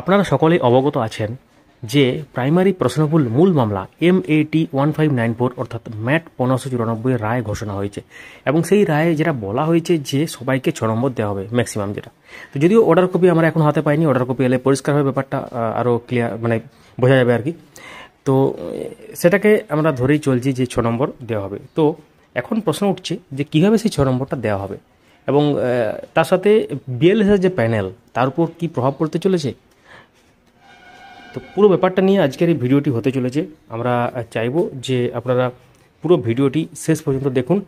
আপনারা সকলেই অবগত আছেন যে প্রাইমারি প্রশ্নভুল মূল মামলা M A T one five nine four অর্থাৎ ম্যাট পনেরোশো চুরানব্বই রায় ঘোষণা হয়েছে এবং সেই রায়ে যেটা বলা হয়েছে যে সবাইকে ছ নম্বর দেওয়া হবে ম্যাক্সিমাম যেটা তো যদিও অর্ডার কপি আমরা এখন হাতে পাইনি অর্ডার কপি এলে পরিষ্কার হবে ব্যাপারটা আরও ক্লিয়ার মানে বোঝা যাবে আর কি তো সেটাকে আমরা ধরেই চলছি যে ছ নম্বর দেওয়া হবে তো এখন প্রশ্ন উঠছে যে কীভাবে সেই ছ নম্বরটা দেওয়া হবে এবং তার সাথে বিএলএসের যে প্যানেল তার উপর কী প্রভাব পড়তে চলেছে তো পুরো ব্যাপারটা নিয়ে আজকের এই ভিডিওটি হতে চলেছে আমরা চাইব যে আপনারা পুরো ভিডিওটি শেষ পর্যন্ত দেখুন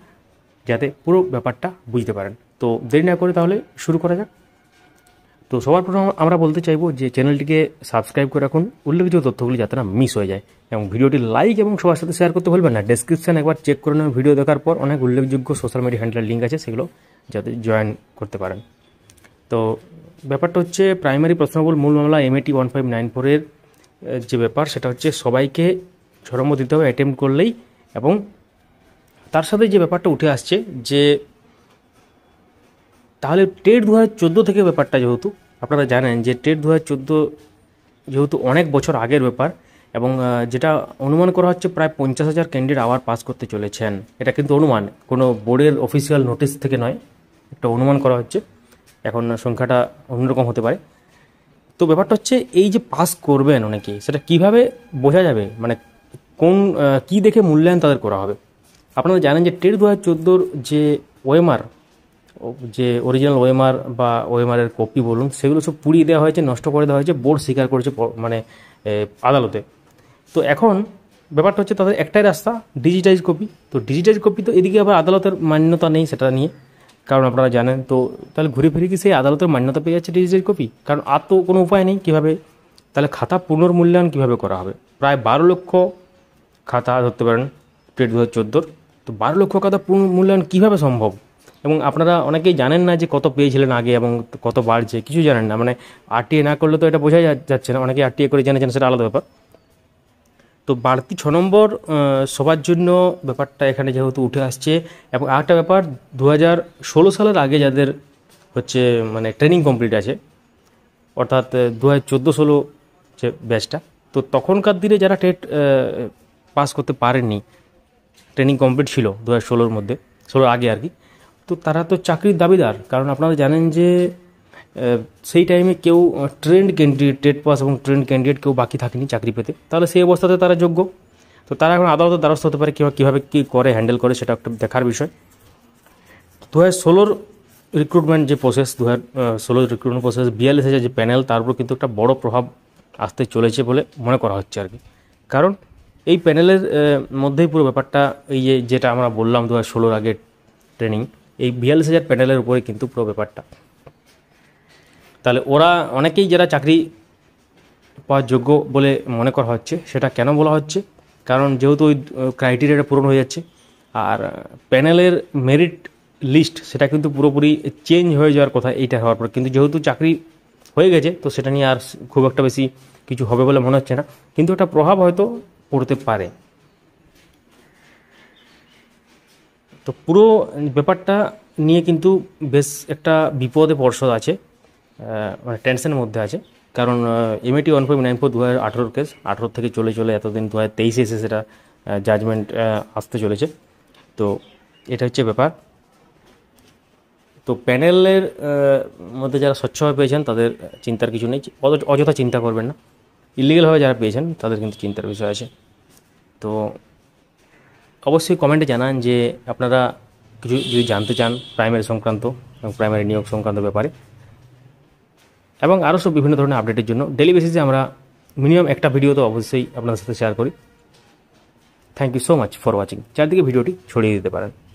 যাতে পুরো ব্যাপারটা বুঝতে পারেন তো দেরি না করে তাহলে শুরু করা যাক তো সবার প্রথম আমরা বলতে চাইব যে চ্যানেলটিকে সাবস্ক্রাইব করে রাখুন উল্লেখযোগ্য তথ্যগুলি যাতে না মিস হয়ে যায় এবং ভিডিওটি লাইক এবং সবার সাথে শেয়ার করতে ভুলবেন না ডিসক্রিপশান একবার চেক করে নেবেন ভিডিও দেখার পর অনেক উল্লেখযোগ্য সোশ্যাল মিডিয়া হ্যান্ডেলের লিঙ্ক আছে সেগুলো যাতে জয়েন করতে পারেন তো ব্যাপারটা হচ্ছে প্রাইমারি প্রশ্নবল মূল মামলা এমএটি ওয়ান ফাইভ নাইন ফোরের যে ব্যাপার সেটা হচ্ছে সবাইকে ঝরমো দিতে হবে অ্যাটেম্প করলেই এবং তার সাথে যে ব্যাপারটা উঠে আসছে যে তাহলে টেট দু হাজার থেকে ব্যাপারটা যেহেতু আপনারা জানেন যে টেট দু হাজার চোদ্দো যেহেতু অনেক বছর আগের ব্যাপার এবং যেটা অনুমান করা হচ্ছে প্রায় পঞ্চাশ হাজার ক্যান্ডিডেট আবার পাস করতে চলেছেন এটা কিন্তু অনুমান কোনো বোর্ডের অফিসিয়াল নোটিশ থেকে নয় একটা অনুমান করা হচ্ছে এখন সংখ্যাটা অন্যরকম হতে পারে তো ব্যাপারটা হচ্ছে এই যে পাস করবেন অনেকে সেটা কিভাবে বোঝা যাবে মানে কোন কি দেখে মূল্যায়ন তাদের করা হবে আপনারা জানেন যে টেট দু হাজার চোদ্দোর যে ওয়েমার যে অরিজিনাল ওয়েমার বা ওয়েমারের কপি বলুন সেগুলো সব পুড়িয়ে দেওয়া হয়েছে নষ্ট করে দেওয়া হয়েছে বোর্ড স্বীকার করেছে মানে আদালতে তো এখন ব্যাপারটা হচ্ছে তাদের একটাই রাস্তা ডিজিটাইজ কপি তো ডিজিটাইজ কপি তো এদিকে আবার আদালতের মান্যতা নেই সেটা নিয়ে কারণ আপনারা জানেন তো তাহলে ঘুরে ফিরে কি সেই আদালতের মান্যতা পেয়ে যাচ্ছে ডিজিটাল কপি কারণ আর তো কোনো উপায় নেই কীভাবে তাহলে খাতা পুনর্মূল্যায়ন কীভাবে করা হবে প্রায় বারো লক্ষ খাতা ধরতে পারেন ট্রেড দু হাজার চোদ্দোর তো বারো লক্ষ খাতা পুনর্মূল্যায়ন কীভাবে সম্ভব এবং আপনারা অনেকেই জানেন না যে কত পেয়েছিলেন আগে এবং কত বাড়ছে কিছু জানেন না মানে আরটিএ না করলে তো এটা বোঝা যাচ্ছে না অনেকে আরটিএ করে জেনেছেন সেটা আলাদা ব্যাপার তো বাড়তি ছ নম্বর সবার জন্য ব্যাপারটা এখানে যেহেতু উঠে আসছে এবং আরেকটা ব্যাপার দু সালের আগে যাদের হচ্ছে মানে ট্রেনিং কমপ্লিট আছে অর্থাৎ দু হাজার চোদ্দো ষোলো যে ব্যাচটা তো তখনকার দিনে যারা টেট পাস করতে পারেননি ট্রেনিং কমপ্লিট ছিল দু হাজার ষোলোর মধ্যে ষোলোর আগে আর কি তো তারা তো চাকরির দাবিদার কারণ আপনারা জানেন যে সেই টাইমে কেউ ট্রেন্ড ক্যান্ডিডেট টেট পাস এবং ট্রেন্ড ক্যান্ডিডেট কেউ বাকি থাকেনি চাকরি পেতে তাহলে সেই অবস্থাতে তারা যোগ্য তো তারা এখন আদালতের দ্বারস্থ হতে পারে কিংবা কীভাবে কী করে হ্যান্ডেল করে সেটা একটা দেখার বিষয় দু হাজার ষোলোর রিক্রুটমেন্ট যে প্রসেস দু হাজার ষোলোর রিক্রুটমেন্ট প্রসেস বিয়াল্লিশ হাজার যে প্যানেল তার উপর কিন্তু একটা বড় প্রভাব আসতে চলেছে বলে মনে করা হচ্ছে আর কি কারণ এই প্যানেলের মধ্যেই পুরো ব্যাপারটা এই যে যেটা আমরা বললাম দু হাজার ষোলোর আগে ট্রেনিং এই বিয়াল্লিশ হাজার প্যানেলের উপরে কিন্তু পুরো ব্যাপারটা তাহলে ওরা অনেকেই যারা চাকরি পাওয়ার যোগ্য বলে মনে করা হচ্ছে সেটা কেন বলা হচ্ছে কারণ যেহেতু ওই ক্রাইটেরিয়াটা পূরণ হয়ে যাচ্ছে আর প্যানেলের মেরিট লিস্ট সেটা কিন্তু পুরোপুরি চেঞ্জ হয়ে যাওয়ার কথা এইটা হওয়ার পর কিন্তু যেহেতু চাকরি হয়ে গেছে তো সেটা নিয়ে আর খুব একটা বেশি কিছু হবে বলে মনে হচ্ছে না কিন্তু একটা প্রভাব হয়তো পড়তে পারে তো পুরো ব্যাপারটা নিয়ে কিন্তু বেশ একটা বিপদে পর্ষদ আছে মানে টেনশনের মধ্যে আছে কারণ MAT one four nine four দু হাজার আঠেরোর কেস আঠেরো থেকে চলে চলে এতদিন দু হাজার তেইশে এসে সেটা জাজমেন্ট আসতে চলেছে তো এটা হচ্ছে ব্যাপার তো প্যানেলের মধ্যে যারা স্বচ্ছভাবে পেয়েছেন তাদের চিন্তার কিছু নেই অযথা চিন্তা করবেন না ইলিগালভাবে যারা পেয়েছেন তাদের কিন্তু চিন্তার বিষয় আছে তো অবশ্যই কমেন্টে জানান যে আপনারা কিছু যদি জানতে চান প্রাইমারি সংক্রান্ত এবং প্রাইমারি নিয়োগ সংক্রান্ত ব্যাপারে এবং আরও সব বিভিন্ন ধরনের আপডেটের জন্য ডেলি বেসিসে আমরা মিনিমাম একটা ভিডিও তো অবশ্যই আপনাদের সাথে শেয়ার করি thank you so much for watching চারদিকে ভিডিওটি ছড়িয়ে দিতে পারেন